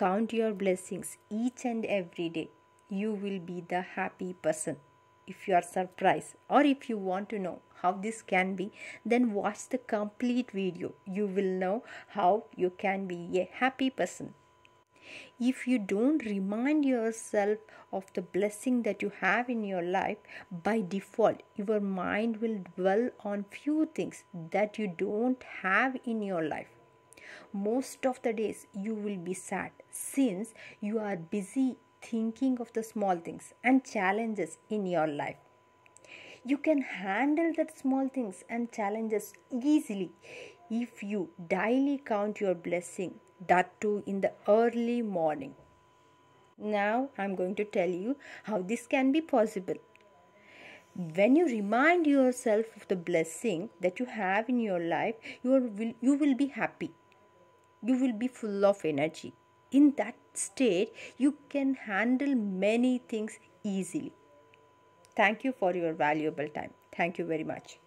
Count your blessings each and every day. You will be the happy person. If you are surprised or if you want to know how this can be, then watch the complete video. You will know how you can be a happy person. If you don't remind yourself of the blessing that you have in your life, by default, your mind will dwell on few things that you don't have in your life most of the days you will be sad since you are busy thinking of the small things and challenges in your life you can handle that small things and challenges easily if you daily count your blessing that too in the early morning now i'm going to tell you how this can be possible when you remind yourself of the blessing that you have in your life you will you will be happy you will be full of energy in that state you can handle many things easily thank you for your valuable time thank you very much